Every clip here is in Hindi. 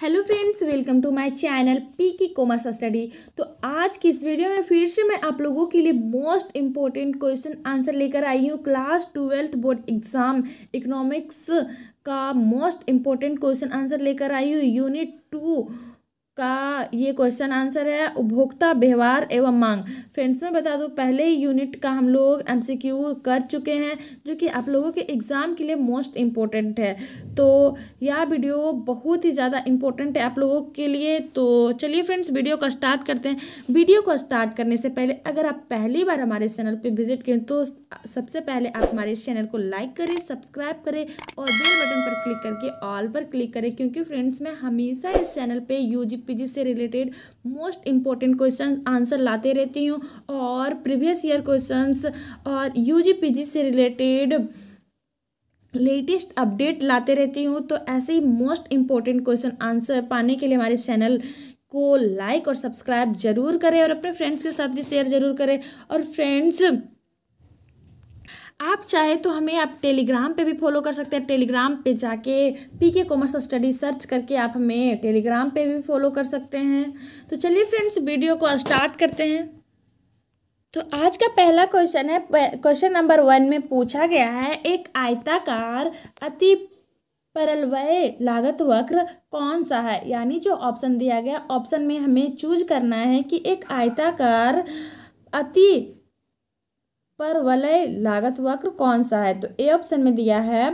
hello friends welcome to my channel P की कॉमर्स स्टडी तो आज की इस वीडियो में फिर से मैं आप लोगों के लिए मोस्ट इम्पोर्टेंट क्वेश्चन आंसर लेकर आई हूँ class twelfth board exam economics का मोस्ट इम्पोर्टेंट क्वेश्चन आंसर लेकर आई हूँ यूनिट टू का ये क्वेश्चन आंसर है उपभोक्ता व्यवहार एवं मांग फ्रेंड्स मैं बता दूँ पहले ही यूनिट का हम लोग एमसीक्यू कर चुके हैं जो कि आप लोगों के एग्ज़ाम के लिए मोस्ट इम्पोर्टेंट है तो यह वीडियो बहुत ही ज़्यादा इम्पोर्टेंट है आप लोगों के लिए तो चलिए फ्रेंड्स वीडियो का स्टार्ट करते हैं वीडियो को स्टार्ट करने से पहले अगर आप पहली बार हमारे चैनल पर विजिट करें तो सबसे पहले आप हमारे चैनल को लाइक करें सब्सक्राइब करें और बेल बटन पर क्लिक करके ऑल पर क्लिक करें क्योंकि फ्रेंड्स मैं हमेशा इस चैनल पर यू यूपीजी से related most important question answer लाते रहती हूँ और प्रीवियस ईयर क्वेश्चंस और यूजीपीजी से रिलेटेड लेटेस्ट अपडेट लाते रहती हूँ तो ऐसे ही मोस्ट इम्पॉर्टेंट क्वेश्चन आंसर पाने के लिए हमारे चैनल को लाइक और सब्सक्राइब जरूर करें और अपने फ्रेंड्स के साथ भी शेयर जरूर करें और फ्रेंड्स आप चाहे तो हमें आप टेलीग्राम पे भी फॉलो कर सकते हैं टेलीग्राम पे जाके पी के कॉमर्स स्टडी सर्च करके आप हमें टेलीग्राम पे भी फॉलो कर सकते हैं तो चलिए फ्रेंड्स वीडियो को स्टार्ट करते हैं तो आज का पहला क्वेश्चन है क्वेश्चन नंबर वन में पूछा गया है एक आयताकार अति परलवय लागत वक्र कौन सा है यानी जो ऑप्शन दिया गया ऑप्शन में हमें चूज करना है कि एक आयताकार अति पर वलय लागत वक्र कौन सा है तो ए ऑप्शन में दिया है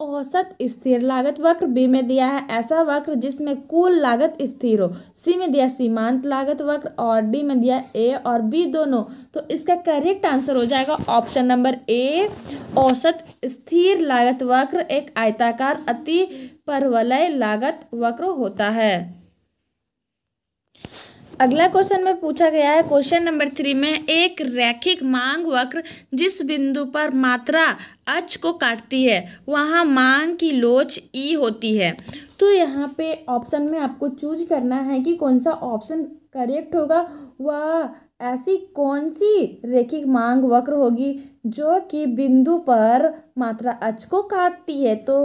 औसत स्थिर लागत वक्र बी में दिया है ऐसा वक्र जिसमें कुल लागत स्थिर हो सी में दिया सीमांत लागत वक्र और डी में दिया ए और बी दोनों तो इसका करेक्ट आंसर हो जाएगा ऑप्शन नंबर ए औसत स्थिर लागत वक्र एक आयताकार अति परवलय लागत वक्र होता है अगला क्वेश्चन में पूछा गया है क्वेश्चन नंबर थ्री में एक रैखिक मांग वक्र जिस बिंदु पर मात्रा अच को काटती है वहाँ मांग की लोच ई e होती है तो यहाँ पे ऑप्शन में आपको चूज करना है कि कौन सा ऑप्शन करेक्ट होगा वह ऐसी कौन सी रेखिक मांग वक्र होगी जो कि बिंदु पर मात्रा अच को काटती है तो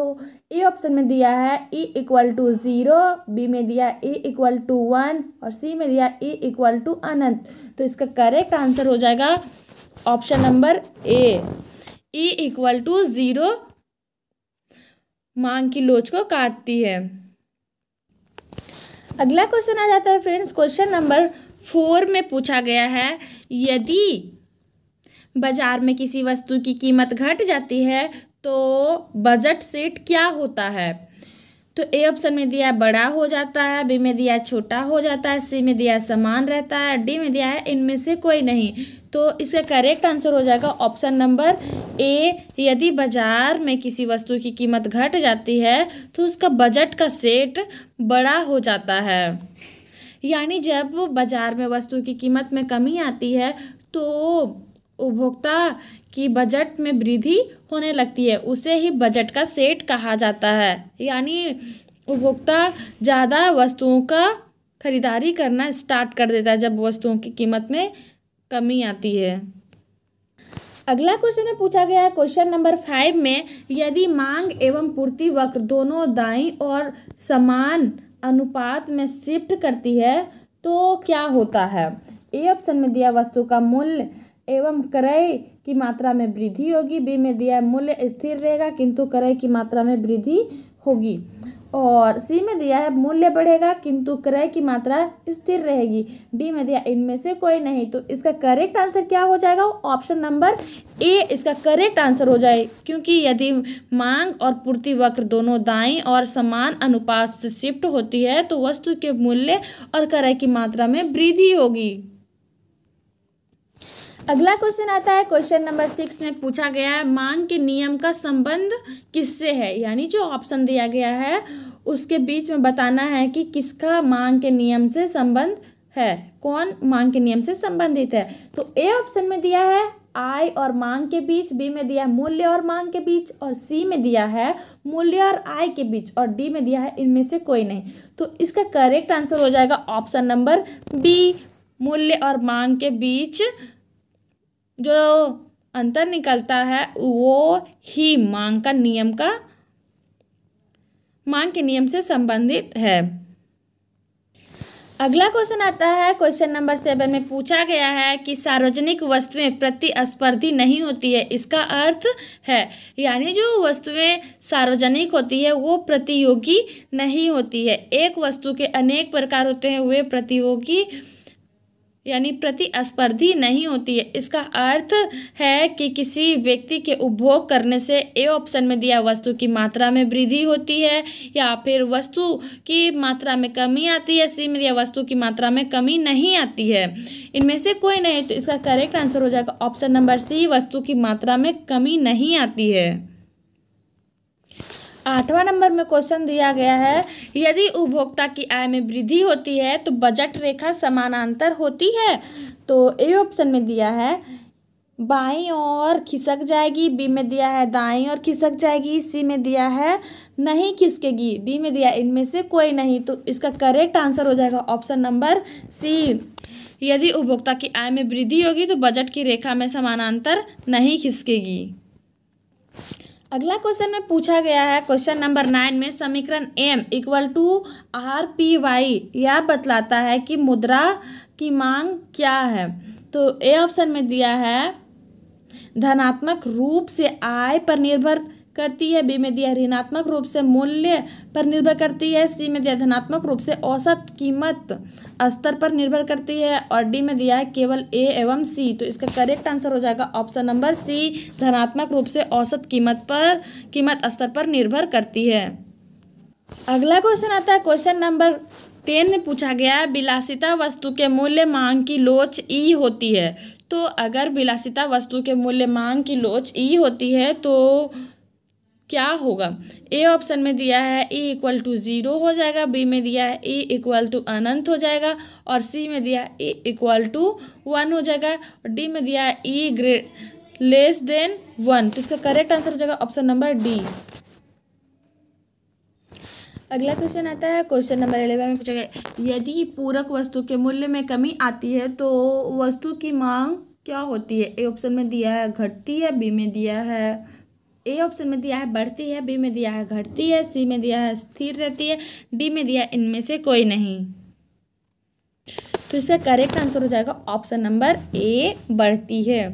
ए ऑप्शन में दिया है E equal to zero B में दिया ए इक्वल टू वन और सी में दिया ए इक्वल टू अनंत तो इसका करेक्ट आंसर हो जाएगा option number A equal to zero मांग की लोच को काटती है अगला क्वेश्चन आ जाता है फ्रेंड्स क्वेश्चन नंबर फोर में पूछा गया है यदि बाजार में किसी वस्तु की कीमत घट जाती है तो बजट सेट क्या होता है तो ए ऑप्शन में दिया बड़ा हो जाता है बी में दिया छोटा हो जाता है सी में दिया समान रहता है डी में दिया है इनमें से कोई नहीं तो इसका करेक्ट आंसर हो जाएगा ऑप्शन नंबर ए यदि बाजार में किसी वस्तु की कीमत घट जाती है तो उसका बजट का सेट बड़ा हो जाता है यानी जब बाजार में वस्तु की कीमत में कमी आती है तो उपभोक्ता की बजट में वृद्धि होने लगती है उसे ही बजट का सेट कहा जाता है यानी उपभोक्ता ज़्यादा वस्तुओं का खरीदारी करना स्टार्ट कर देता है जब वस्तुओं की कीमत में कमी आती है अगला क्वेश्चन में पूछा गया है क्वेश्चन नंबर फाइव में यदि मांग एवं पूर्ति वक्र दोनों दाई और समान अनुपात में शिफ्ट करती है तो क्या होता है ए ऑप्शन में दिया वस्तु का मूल्य एवं क्रय की मात्रा में वृद्धि होगी बी में दिया मूल्य स्थिर रहेगा किंतु क्रय की मात्रा में वृद्धि होगी और सी में दिया है मूल्य बढ़ेगा किंतु क्रय की मात्रा स्थिर रहेगी डी में दिया इनमें से कोई नहीं तो इसका करेक्ट आंसर क्या हो जाएगा ऑप्शन नंबर ए इसका करेक्ट आंसर हो जाए क्योंकि यदि मांग और पूर्ति वक्र दोनों दाई और समान अनुपात से शिफ्ट होती है तो वस्तु के मूल्य और क्रय की मात्रा में वृद्धि होगी अगला क्वेश्चन आता है क्वेश्चन नंबर सिक्स में पूछा गया है मांग के नियम का संबंध किससे है यानी जो ऑप्शन दिया गया है उसके बीच में बताना है कि किसका मांग के नियम से संबंध है कौन मांग के नियम से संबंधित है तो ए ऑप्शन में दिया है आय और मांग के बीच बी में दिया है मूल्य और मांग के बीच और सी में दिया है मूल्य और आय के बीच और डी में दिया है इनमें से कोई नहीं तो इसका करेक्ट आंसर हो जाएगा ऑप्शन नंबर बी मूल्य और मांग के बीच जो अंतर निकलता है वो ही मांग का नियम का मांग के नियम से संबंधित है अगला क्वेश्चन आता है क्वेश्चन नंबर सेवन में पूछा गया है कि सार्वजनिक वस्तुएं प्रतिस्पर्धी नहीं होती है इसका अर्थ है यानी जो वस्तुएं सार्वजनिक होती है वो प्रतियोगी नहीं होती है एक वस्तु के अनेक प्रकार होते हैं वे प्रतियोगी यानी प्रतिस्पर्धी नहीं होती है इसका अर्थ है कि किसी व्यक्ति के उपभोग करने से ए ऑप्शन में दिया वस्तु की मात्रा में वृद्धि होती है या फिर वस्तु की मात्रा में कमी आती है सी में दिया वस्तु की मात्रा में कमी नहीं आती है इनमें से कोई नहीं तो इसका करेक्ट आंसर हो जाएगा ऑप्शन नंबर सी वस्तु की मात्रा में कमी नहीं आती है आठवां नंबर में क्वेश्चन दिया गया है यदि उपभोक्ता की आय में वृद्धि होती है तो बजट रेखा समानांतर होती है तो ए ऑप्शन में दिया है बाई और खिसक जाएगी बी में दिया है दाई और खिसक जाएगी सी में दिया है नहीं खिसकेगी डी में दिया इनमें से कोई नहीं तो इसका करेक्ट आंसर हो जाएगा ऑप्शन नंबर सी यदि उपभोक्ता की आय में वृद्धि होगी तो बजट की रेखा में समानांतर नहीं खिसकेगी अगला क्वेश्चन में पूछा गया है क्वेश्चन नंबर नाइन में समीकरण M equal to R P Y यह बतलाता है कि मुद्रा की मांग क्या है तो ए ऑप्शन में दिया है धनात्मक रूप से आय पर निर्भर करती है बी में दिया ऋणात्मक रूप से मूल्य पर निर्भर करती है सी में दिया धनात्मक रूप से औसत कीमत स्तर पर निर्भर करती है और डी में दिया है केवल ए एवं सी तो इसका करेक्ट आंसर हो जाएगा ऑप्शन नंबर सी धनात्मक रूप से औसत कीमत पर कीमत स्तर पर निर्भर करती है अगला क्वेश्चन आता है क्वेश्चन नंबर टेन में पूछा गया विलासिता वस्तु के मूल्य मांग की लोच ई होती है तो अगर विलासिता वस्तु के मूल्य मांग की लोच ई होती है तो क्या होगा ए ऑप्शन में दिया है ए इक्वल टू ज़ीरो हो जाएगा बी में दिया है ए इक्वल टू अनंत हो जाएगा और सी में दिया है ए इक्वल टू वन हो जाएगा और डी में दिया है ई ग्रे लेस देन वन तो इसका करेक्ट आंसर हो जाएगा ऑप्शन नंबर डी अगला क्वेश्चन आता है क्वेश्चन नंबर इलेवन में पूछा गया यदि पूरक वस्तु के मूल्य में कमी आती है तो वस्तु की मांग क्या होती है ए ऑप्शन में दिया है घटती है बी में दिया है ए ऑप्शन में दिया है बढ़ती है बी में दिया है घटती है सी में दिया है स्थिर रहती है डी में दिया इनमें से कोई नहीं तो इसका करेक्ट आंसर हो जाएगा ऑप्शन नंबर ए बढ़ती है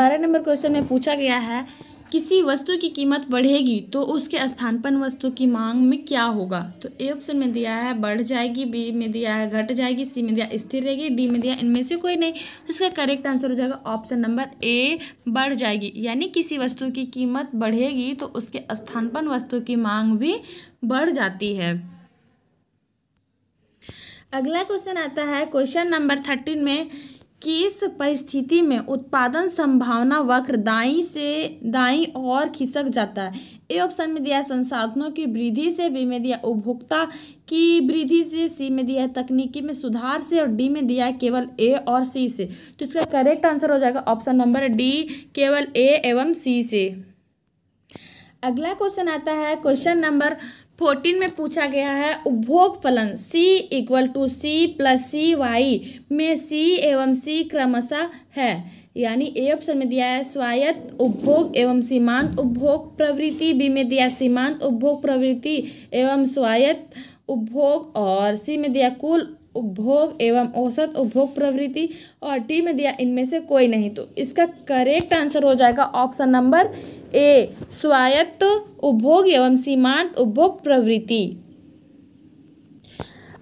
बारह नंबर क्वेश्चन में पूछा गया है किसी वस्तु की कीमत बढ़ेगी तो उसके स्थानपन वस्तु की मांग में क्या होगा तो ए ऑप्शन में दिया है बढ़ जाएगी बी में दिया है घट जाएगी सी में दिया स्थिर रहेगी डी में दिया इनमें से कोई नहीं इसका करेक्ट आंसर हो जाएगा ऑप्शन नंबर ए बढ़ जाएगी यानी किसी वस्तु की कीमत बढ़ेगी तो उसके स्थानपन वस्तु की मांग भी बढ़ जाती है अगला क्वेश्चन आता है क्वेश्चन नंबर थर्टीन में किस परिस्थिति में उत्पादन संभावना वक्र दाई से दाई और खिसक जाता है ए ऑप्शन में दिया संसाधनों की वृद्धि से बी में दिया उपभोक्ता की वृद्धि से सी में दिया तकनीकी में सुधार से और डी में दिया है केवल ए और सी से तो इसका करेक्ट आंसर हो जाएगा ऑप्शन नंबर डी केवल ए एवं सी से अगला क्वेश्चन आता है क्वेश्चन नंबर फोर्टीन में पूछा गया है उपभोग फलन c equal to C plus C Y में c एवं c क्रमशः है यानी ए ऑप्शन में दिया है स्वायत्त उपभोग एवं सीमांत उपभोग प्रवृत्ति बी में दिया सीमांत उपभोग प्रवृत्ति एवं स्वायत्त उपभोग और सी में दिया कुल उपभोग एवं औसत उपभोग प्रवृत्ति और टी में दिया इनमें से कोई नहीं तो इसका करेक्ट आंसर हो जाएगा ऑप्शन नंबर ए स्वायत्त उपभोग एवं सीमांत उपभोग प्रवृत्ति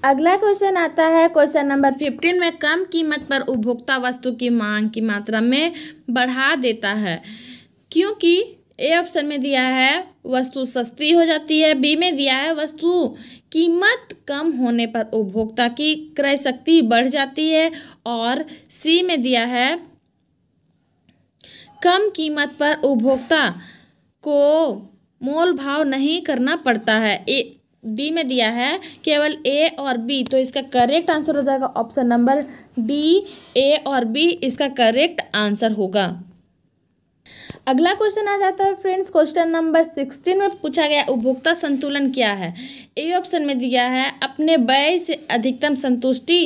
अगला क्वेश्चन आता है क्वेश्चन नंबर फिफ्टीन में कम कीमत पर उपभोक्ता वस्तु की मांग की मात्रा में बढ़ा देता है क्योंकि ए ऑप्शन में दिया है वस्तु सस्ती हो जाती है बी में दिया है वस्तु कीमत कम होने पर उपभोक्ता की क्रय शक्ति बढ़ जाती है और सी में दिया है कम कीमत पर उपभोक्ता को मोल भाव नहीं करना पड़ता है ए डी में दिया है केवल ए और बी तो इसका करेक्ट आंसर हो जाएगा ऑप्शन नंबर डी ए और बी इसका करेक्ट आंसर होगा अगला क्वेश्चन आ जाता है फ्रेंड्स क्वेश्चन नंबर सिक्सटीन में पूछा गया उपभोक्ता संतुलन क्या है ए ऑप्शन में दिया है अपने व्यय से अधिकतम संतुष्टि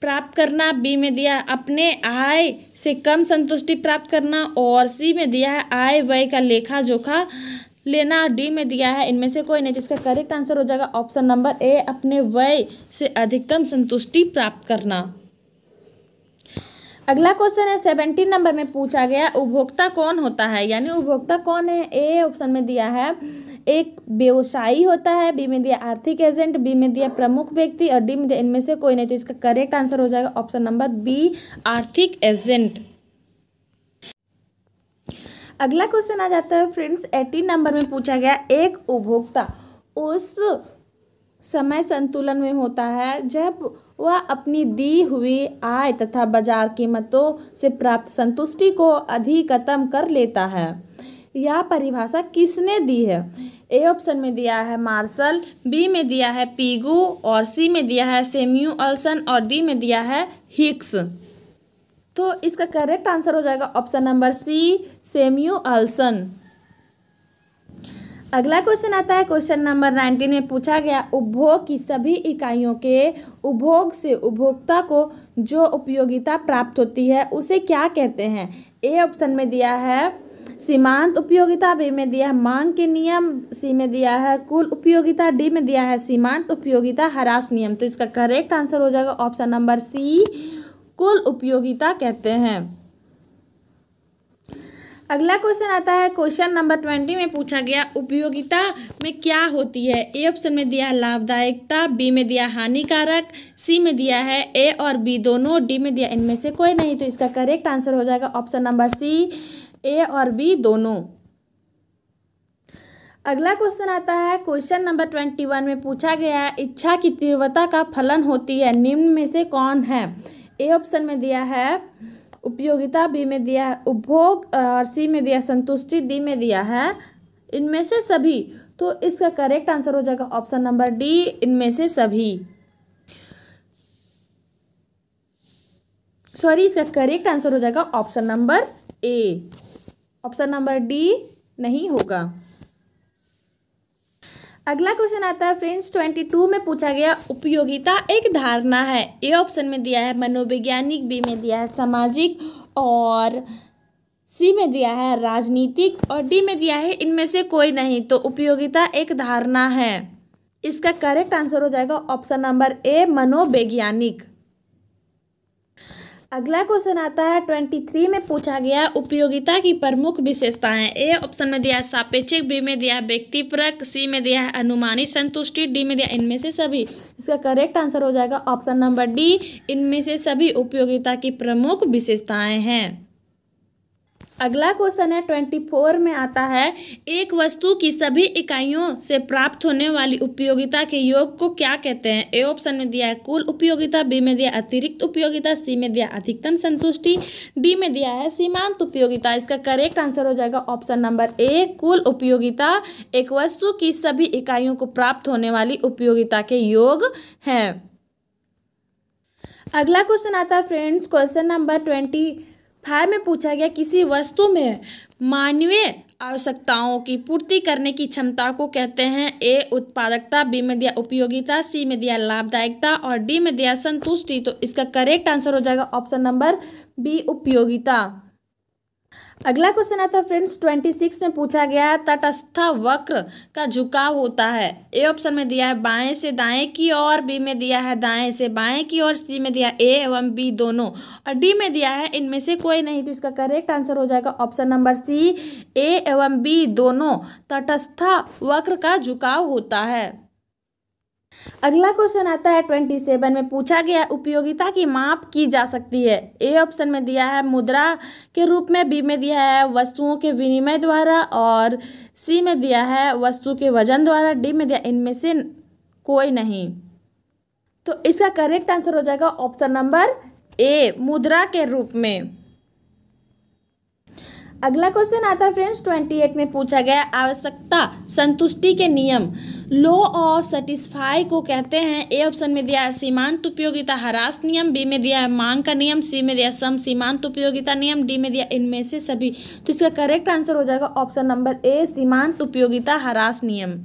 प्राप्त करना बी में दिया अपने आय से कम संतुष्टि प्राप्त करना और सी में दिया है आय व्यय का लेखा जोखा लेना डी में दिया है इनमें से कोई नहीं जिसका करेक्ट आंसर हो जाएगा ऑप्शन नंबर ए अपने व्यय से अधिकतम संतुष्टि प्राप्त करना अगला क्वेश्चन है सेवेंटीन नंबर में पूछा गया उपभोक्ता कौन होता है यानी उपभोक्ता कौन है ए ऑप्शन में दिया है एक व्यवसायी होता है बी में दिया आर्थिक एजेंट बी में दिया प्रमुख व्यक्ति और डी में दिया इनमें से कोई नहीं तो इसका करेक्ट आंसर हो जाएगा ऑप्शन नंबर बी आर्थिक एजेंट अगला क्वेश्चन आ जाता है फ्रेंड्स एटीन नंबर में पूछा गया एक उपभोक्ता उस समय संतुलन में होता है जब वह अपनी दी हुई आय तथा बाजार कीमतों से प्राप्त संतुष्टि को अधिकतम कर लेता है यह परिभाषा किसने दी है ए ऑप्शन में दिया है मार्शल बी में दिया है पीगू और सी में दिया है सेम्यू अल्सन और डी में दिया है हिक्स तो इसका करेक्ट आंसर हो जाएगा ऑप्शन नंबर सी सेम्यू अल्सन अगला क्वेश्चन आता है क्वेश्चन नंबर नाइनटीन में पूछा गया उपभोग की सभी इकाइयों के उपभोग से उपभोक्ता को जो उपयोगिता प्राप्त होती है उसे क्या कहते हैं ए ऑप्शन में दिया है सीमांत उपयोगिता बी में दिया है मांग के नियम सी में दिया है कुल उपयोगिता डी में दिया है सीमांत उपयोगिता हरास नियम तो इसका करेक्ट आंसर हो जाएगा ऑप्शन नंबर सी कुल उपयोगिता कहते हैं अगला क्वेश्चन आता है क्वेश्चन नंबर ट्वेंटी में पूछा गया उपयोगिता में क्या होती है ए ऑप्शन में दिया लाभदायकता बी में दिया हानिकारक सी में दिया है ए और बी दोनों डी में दिया इनमें से कोई नहीं तो इसका करेक्ट आंसर हो जाएगा ऑप्शन नंबर सी ए और बी दोनों अगला क्वेश्चन आता है क्वेश्चन नंबर ट्वेंटी वन में पूछा गया है इच्छा की तीव्रता का फलन होती है निम्न में से कौन है ए ऑप्शन में दिया है उपयोगिता बी में दिया है उपभोग और सी में दिया संतुष्टि डी में दिया है इनमें से सभी तो इसका करेक्ट आंसर हो जाएगा ऑप्शन नंबर डी इनमें से सभी सॉरी इसका करेक्ट आंसर हो जाएगा option number A option number D नहीं होगा अगला क्वेश्चन आता है फ्रेंड्स ट्वेंटी टू में पूछा गया उपयोगिता एक धारणा है ए ऑप्शन में दिया है मनोवैज्ञानिक बी में दिया है सामाजिक और सी में दिया है राजनीतिक और डी में दिया है इनमें से कोई नहीं तो उपयोगिता एक धारणा है इसका करेक्ट आंसर हो जाएगा ऑप्शन नंबर ए मनोवैज्ञानिक अगला क्वेश्चन आता है ट्वेंटी थ्री में पूछा गया उपयोगिता की प्रमुख विशेषताएं ए ऑप्शन में दिया सापेक्षिक बी में दिया व्यक्तिपरक सी में दिया है अनुमानित संतुष्टि डी में दिया इनमें से सभी इसका करेक्ट आंसर हो जाएगा ऑप्शन नंबर डी इनमें से सभी उपयोगिता की प्रमुख विशेषताएं हैं अगला क्वेश्चन है ट्वेंटी फोर में आता है एक वस्तु की सभी इकाइयों से प्राप्त होने वाली उपयोगिता के योग को क्या कहते हैं ए ऑप्शन में दिया है कुल उपयोगिता बी में दिया अतिरिक्त उपयोगिता सी में दिया अधिकतम संतुष्टि डी में दिया है सीमांत उपयोगिता इसका करेक्ट आंसर हो जाएगा ऑप्शन नंबर ए कुल उपयोगिता एक वस्तु की सभी इकाइयों को प्राप्त होने वाली उपयोगिता के योग है अगला क्वेश्चन आता है friends question number twenty five में पूछा गया किसी वस्तु में मानवीय आवश्यकताओं की पूर्ति करने की क्षमता को कहते हैं ए उत्पादकता बी में दिया उपयोगिता सी में दिया लाभदायकता और डी में दिया संतुष्टि तो इसका करेक्ट आंसर हो जाएगा ऑप्शन नंबर बी उपयोगिता अगला क्वेश्चन आता है फ्रेंड्स ट्वेंटी सिक्स में पूछा गया है तटस्थ वक्र का झुकाव होता है ए ऑप्शन में दिया है बाएं से दाएं की ओर बी में दिया है दाएं से बाएं की ओर सी में दिया ए एवं बी दोनों और डी में दिया है इनमें से कोई नहीं तो इसका करेक्ट आंसर हो जाएगा ऑप्शन नंबर सी ए एवं बी दोनों तटस्थ वक्र का झुकाव होता है अगला क्वेश्चन आता है ट्वेंटी सेवन में पूछा गया उपयोगिता की माप की जा सकती है ए ऑप्शन में दिया है मुद्रा के रूप में बी में दिया है वस्तुओं के विनिमय द्वारा और सी में दिया है वस्तु के वजन द्वारा डी में दिया इनमें से कोई नहीं तो इसका करेक्ट आंसर हो जाएगा ऑप्शन नंबर ए मुद्रा के रूप में अगला क्वेश्चन आता है फ्रेंड्स ट्वेंटी एट में पूछा गया आवश्यकता संतुष्टि के नियम लो ऑफ सेटिस्फाई को कहते हैं ए ऑप्शन में दिया है सीमांत उपयोगिता हरास नियम बी में दिया है मांग का नियम सी में दिया सम सीमांत उपयोगिता नियम डी में दिया इनमें से सभी तो इसका करेक्ट आंसर हो जाएगा ऑप्शन नंबर ए सीमांत उपयोगिता हरास नियम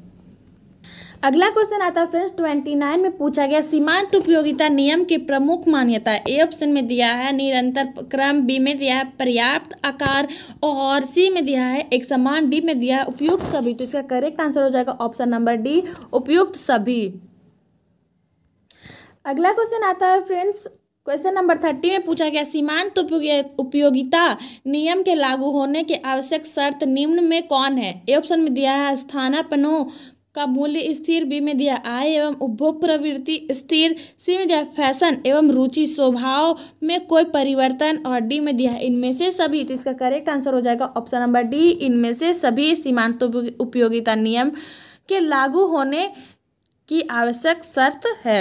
अगला क्वेश्चन आता है फ्रेंड्स ट्वेंटी नाइन में पूछा गया सीमांत उपयोगिता नियम के प्रमुख मान्यता ए ऑप्शन में दिया है निरंतर क्रम बी में दिया है पर्याप्त आकार और सी में दिया है एक समान डी में दिया है उपयुक्त सभी तो इसका करेक्ट आंसर हो जाएगा ऑप्शन नंबर डी उपयुक्त सभी अगला क्वेश्चन आता है फ्रेंड्स क्वेश्चन नंबर थर्टी में पूछा गया सीमांत उपयोगिता नियम के लागू होने के आवश्यक शर्त निम्न में कौन है ए ऑप्शन में दिया है स्थानापनों का मूल्य स्थिर बी में दिया आय एवं उपभोग प्रवृत्ति स्थिर सी में दिया फैशन एवं रुचि स्वभाव में कोई परिवर्तन और डी में दिया इनमें से सभी तो इसका करेक्ट आंसर हो जाएगा ऑप्शन नंबर डी इनमें से सभी सीमांत उपयोगिता नियम के लागू होने की आवश्यक शर्त है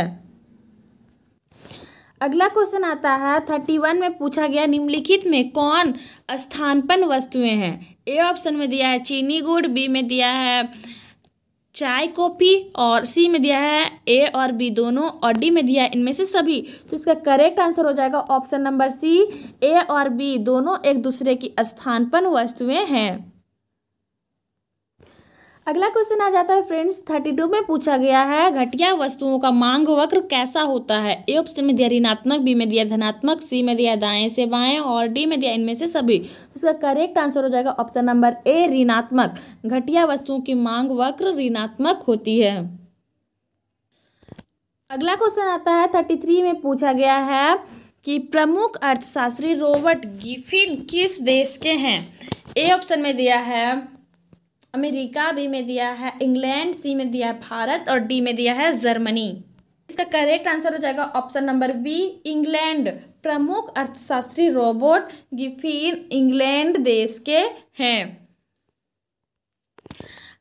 अगला क्वेश्चन आता है थर्टी वन में पूछा गया निम्नलिखित में कौन स्थानपन वस्तुएं हैं ए ऑप्शन में दिया है चीनी गुड़ बी में दिया है चाय कॉफ़ी और सी में दिया है ए और बी दोनों और डी में दिया है इनमें से सभी तो इसका करेक्ट आंसर हो जाएगा ऑप्शन नंबर सी ए और बी दोनों एक दूसरे की स्थान पर वस्तुएं हैं अगला क्वेश्चन आ जाता है फ्रेंड्स थर्टी टू में पूछा गया है घटिया वस्तुओं का मांग वक्र कैसा होता है ए ऑप्शन में दिया ऋणात्मक बी में दिया धनात्मक सी में दिया दाएं से बाएं और डी में दिया इनमें से सभी इसका करेक्ट आंसर हो जाएगा ऑप्शन नंबर ए ऋणात्मक घटिया वस्तुओं की मांग वक्र ऋणात्मक होती है अगला क्वेश्चन आता है थर्टी थ्री में पूछा गया है कि प्रमुख अर्थशास्त्री रॉबर्ट गिफिन किस देश के हैं ए ऑप्शन में दिया है अमेरिका बी में दिया है इंग्लैंड सी में दिया है भारत और डी में दिया है जर्मनी इसका करेक्ट आंसर हो जाएगा ऑप्शन नंबर बी इंग्लैंड प्रमुख अर्थशास्त्री रोबोट गिफिन इंग्लैंड देश के हैं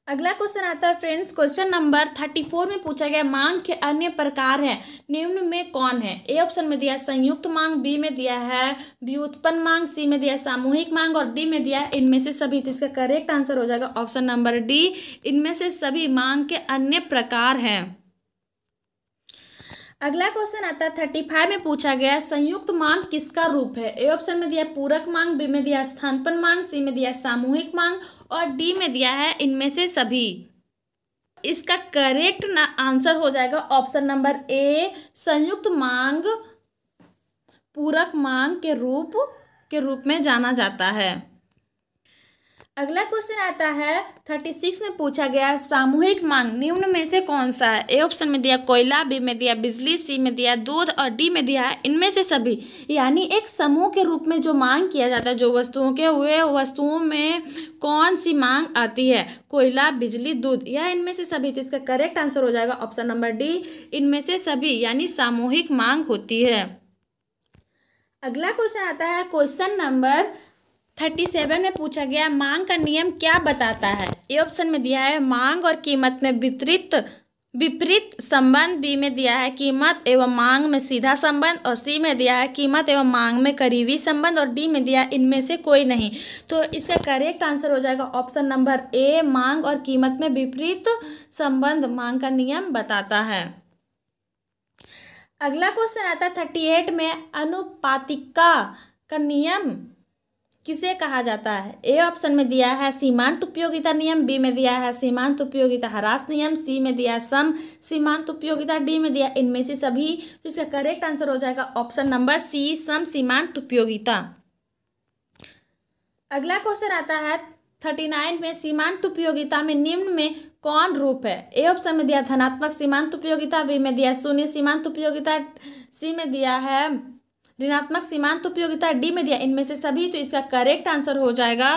अगला क्वेश्चन आता है friends question number thirty four में पूछा गया मांग के अन्य प्रकार है निम्न में कौन है ए ऑप्शन में दिया संयुक्त मांग बी में दिया है व्युत्पन्न मांग सी में दिया सामूहिक मांग और डी में दिया इनमें से सभी तो इसका करेक्ट आंसर हो जाएगा ऑप्शन नंबर डी इनमें से सभी मांग के अन्य प्रकार हैं अगला क्वेश्चन आता है थर्टी फाइव में पूछा गया संयुक्त मांग किसका रूप है ए ऑप्शन में दिया पूरक मांग बी में दिया स्थानपन मांग सी में दिया सामूहिक मांग और डी में दिया है इनमें से सभी इसका करेक्ट आंसर हो जाएगा ऑप्शन नंबर ए संयुक्त मांग पूरक मांग के रूप के रूप में जाना जाता है अगला क्वेश्चन आता है थर्टी सिक्स में पूछा गया सामूहिक मांग निम्न में से कौन सा है ए ऑप्शन में दिया कोयला बी में दिया बिजली सी में दिया दूध और डी में दिया इनमें से सभी यानी एक समूह के रूप में जो मांग किया जाता है जो वस्तुओं के हुए वस्तुओं में कौन सी मांग आती है कोयला बिजली दूध या इनमें से सभी तो इसका करेक्ट आंसर हो जाएगा ऑप्शन नंबर डी इनमें से सभी यानी सामूहिक मांग होती है अगला क्वेश्चन आता है क्वेश्चन नंबर थर्टी सेवन में पूछा गया मांग का नियम क्या बताता है ए ऑप्शन में दिया है मांग और कीमत में वितरित विपरीत संबंध बी में दिया है कीमत एवं मांग में सीधा संबंध और सी में दिया है कीमत एवं मांग में करीबी संबंध और डी में दिया है इनमें से कोई नहीं तो इसका करेक्ट आंसर हो जाएगा ऑप्शन नंबर ए मांग और कीमत में विपरीत संबंध मांग का नियम बताता है अगला क्वेश्चन आता है थर्टी एट में अनुपातिका का नियम किसे कहा जाता है ए ऑप्शन में दिया है सीमांत उपयोगिता नियम बी में दिया है सीमांत उपयोगिता हरास नियम सी में दिया सम सीमांत उपयोगिता डी में दिया इनमें से सभी तो इसका करेक्ट आंसर हो जाएगा ऑप्शन नंबर सी सम सीमांत उपयोगिता अगला क्वेश्चन आता है थर्टी नाइन में सीमांत उपयोगिता में निम्न में कौन रूप है ए ऑप्शन में दिया धनात्मक सीमांत उपयोगिता बी में दिया शून्य सीमांत उपयोगिता सी में दिया है ऋणात्मक सीमांत उपयोगिता डी में दिया इनमें से सभी तो इसका करेक्ट आंसर हो जाएगा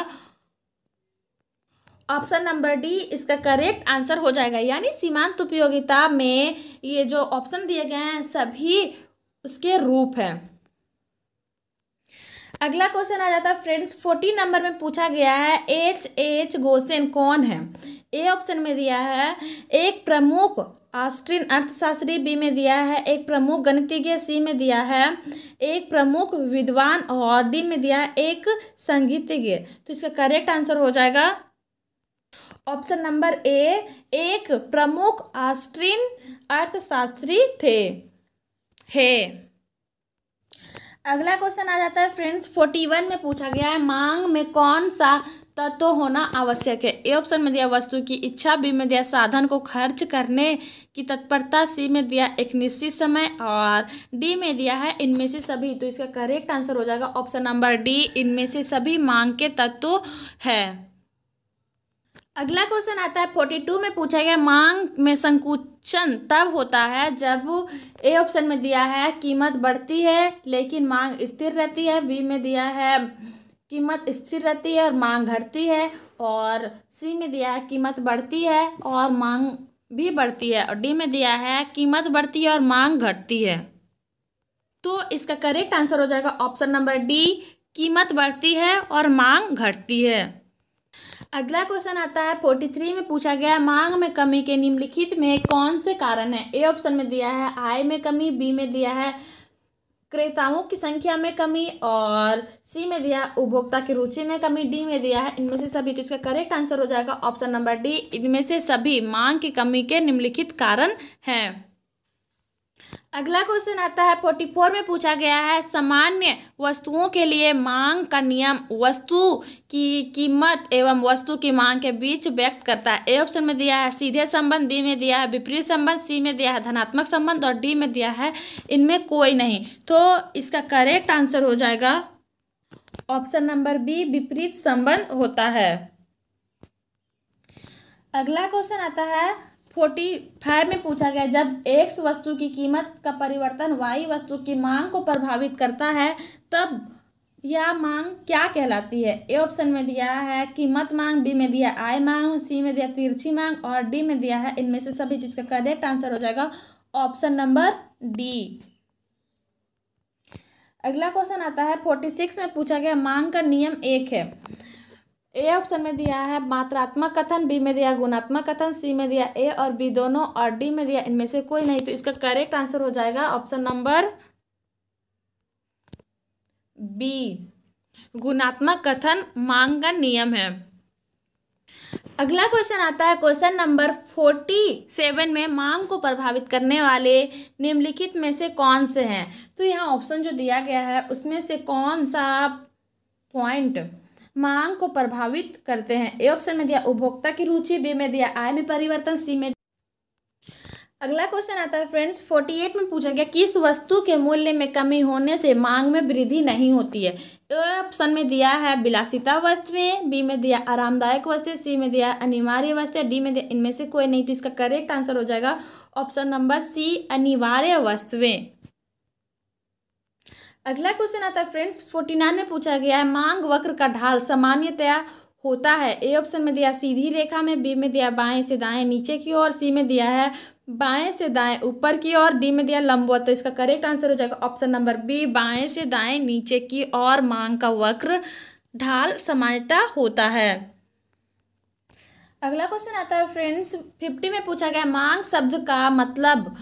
ऑप्शन नंबर डी इसका करेक्ट आंसर हो जाएगा यानी सीमांत उपयोगिता में ये जो ऑप्शन दिए गए हैं सभी उसके रूप हैं अगला क्वेश्चन आ जाता है फ्रेंड्स फोर्टीन नंबर में पूछा गया है एच एच गोसेन कौन है ए ऑप्शन में दिया है एक प्रमुख ऑस्ट्रिन अर्थशास्त्री बी में दिया है एक प्रमुख गणितज्ञ सी में दिया है एक प्रमुख विद्वान और डी में दिया है एक संगीतज्ञ तो इसका करेक्ट आंसर हो जाएगा ऑप्शन नंबर ए एक प्रमुख ऑस्ट्रिन अर्थशास्त्री थे हे अगला क्वेश्चन आ जाता है फ्रेंड्स फोर्टी वन में पूछा गया है मांग में कौन सा तत्व होना आवश्यक है ए ऑप्शन में दिया वस्तु की इच्छा बी में दिया साधन को खर्च करने की तत्परता सी में दिया एक निश्चित समय और डी में दिया है इनमें से सभी तो इसका करेक्ट आंसर हो जाएगा ऑप्शन नंबर डी इनमें से सभी मांग के तत्व है अगला क्वेश्चन आता है फोर्टी टू में पूछा गया मांग में संकुचन तब होता है जब ए ऑप्शन में दिया है कीमत बढ़ती है लेकिन मांग स्थिर रहती है बी में दिया है कीमत स्थिर रहती है और मांग घटती है और सी में दिया है कीमत बढ़ती है और मांग भी बढ़ती है और डी में दिया है कीमत बढ़ती है और मांग घटती है तो इसका करेक्ट आंसर हो जाएगा ऑप्शन नंबर डी कीमत बढ़ती है और मांग घटती है अगला क्वेश्चन आता है फोर्टी थ्री में पूछा गया है मांग में कमी के निम्नलिखित में कौन से कारण है ए ऑप्शन में दिया है आय में कमी बी में दिया है क्रेताओं की संख्या में कमी और सी में दिया उपभोक्ता की रुचि में कमी डी में दिया है इनमें से सभी तो इसका करेक्ट आंसर हो जाएगा ऑप्शन नंबर डी इनमें से सभी मांग की कमी के निम्नलिखित कारण हैं अगला क्वेश्चन आता है फोर्टी फोर में पूछा गया है सामान्य वस्तुओं के लिए मांग का नियम वस्तु की कीमत एवं वस्तु की मांग के बीच व्यक्त करता है ए ऑप्शन में दिया है सीधे संबंध बी में दिया है विपरीत संबंध सी में दिया है धनात्मक संबंध और डी में दिया है इनमें कोई नहीं तो इसका करेक्ट आंसर हो जाएगा ऑप्शन नंबर बी विपरीत संबंध होता है अगला क्वेश्चन आता है फोर्टी फाइव में पूछा गया जब एक्स वस्तु की कीमत का परिवर्तन वाई वस्तु की मांग को प्रभावित करता है तब यह मांग क्या कहलाती है ए ऑप्शन में दिया है कीमत मांग बी में दिया आय मांग सी में दिया तिरछी मांग और डी में दिया है इनमें से सभी चीज़ का करेक्ट आंसर हो जाएगा ऑप्शन नंबर डी अगला क्वेश्चन आता है फोर्टी सिक्स में पूछा गया मांग का नियम एक है ए ऑप्शन में दिया है मात्रात्मक कथन बी में दिया गुणात्मक कथन सी में दिया ए और बी दोनों और डी में दिया इनमें से कोई नहीं तो इसका करेक्ट आंसर हो जाएगा ऑप्शन नंबर बी गुणात्मक कथन मांग का नियम है अगला क्वेश्चन आता है क्वेश्चन नंबर फोर्टी सेवन में मांग को प्रभावित करने वाले निम्नलिखित में से कौन से हैं तो यहाँ ऑप्शन जो दिया गया है उसमें से कौन सा पॉइंट मांग को प्रभावित करते हैं ए ऑप्शन में दिया उपभोक्ता की रुचि बी में दिया आय में परिवर्तन सी में अगला क्वेश्चन आता है फ्रेंड्स 48 में पूछा गया किस वस्तु के मूल्य में कमी होने से मांग में वृद्धि नहीं होती है ए ऑप्शन में दिया है विलासिता वस्तुएं बी में दिया आरामदायक वस्तु सी में दिया अनिवार्य वस्तु डी में दिया इनमें से कोई नहीं तो इसका करेक्ट आंसर हो जाएगा ऑप्शन नंबर सी अनिवार्य वस्तुएं अगला क्वेश्चन आता है फ्रेंड्स फोर्टी नाइन में पूछा गया है मांग वक्र का ढाल सामान्यतया होता है ए ऑप्शन में दिया सीधी रेखा में बी में दिया बाएं से दाएं नीचे की ओर सी में दिया है बाएं से दाएं ऊपर की ओर डी में दिया लंबवत तो इसका करेक्ट आंसर हो जाएगा ऑप्शन नंबर बी बाएं से दाएं नीचे की ओर मांग का वक्र ढाल सामान्यता होता है अगला क्वेश्चन आता है फ्रेंड्स फिफ्टी में पूछा गया मांग शब्द का मतलब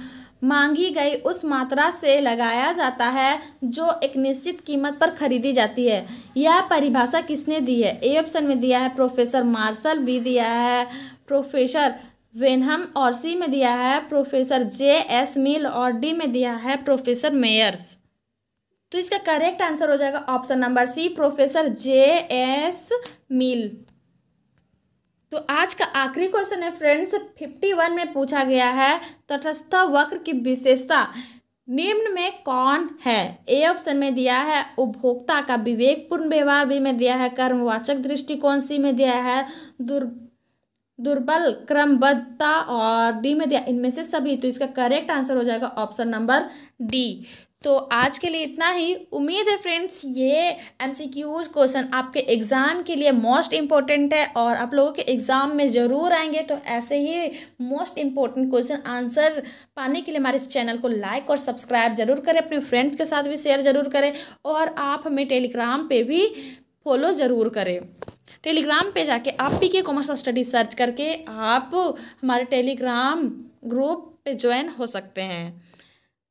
मांगी गई उस मात्रा से लगाया जाता है जो एक निश्चित कीमत पर खरीदी जाती है यह परिभाषा किसने दी है ए ऑप्शन में दिया है प्रोफेसर मार्शल भी दिया है प्रोफेसर वेनहम और सी में दिया है प्रोफेसर जे एस मिल और डी में दिया है प्रोफेसर मेयर्स तो इसका करेक्ट आंसर हो जाएगा option number C professor J S Mill तो आज का आखिरी क्वेश्चन है फ्रेंड्स फिफ्टी वन में पूछा गया है तटस्थ वक्र की विशेषता निम्न में कौन है ए ऑप्शन में दिया है उपभोक्ता का विवेकपूर्ण व्यवहार भी में दिया है कर्मवाचक दृष्टिकोण सी में दिया है दुर् दुर्बल क्रमबद्धता और डी में दिया इनमें से सभी तो इसका करेक्ट आंसर हो जाएगा ऑप्शन नंबर डी तो आज के लिए इतना ही उम्मीद है फ्रेंड्स ये एम सी क्यूज़ क्वेश्चन आपके एग्ज़ाम के लिए मोस्ट इम्पॉर्टेंट है और आप लोगों के एग्ज़ाम में ज़रूर आएंगे तो ऐसे ही मोस्ट इम्पॉर्टेंट क्वेश्चन आंसर पाने के लिए हमारे इस चैनल को लाइक और सब्सक्राइब ज़रूर करें अपने फ्रेंड्स के साथ भी शेयर ज़रूर करें और आप हमें टेलीग्राम पर भी फॉलो ज़रूर करें टेलीग्राम पर जाके आप पी के कॉमर्स स्टडी सर्च करके आप हमारे टेलीग्राम ग्रुप पे ज्वाइन हो सकते हैं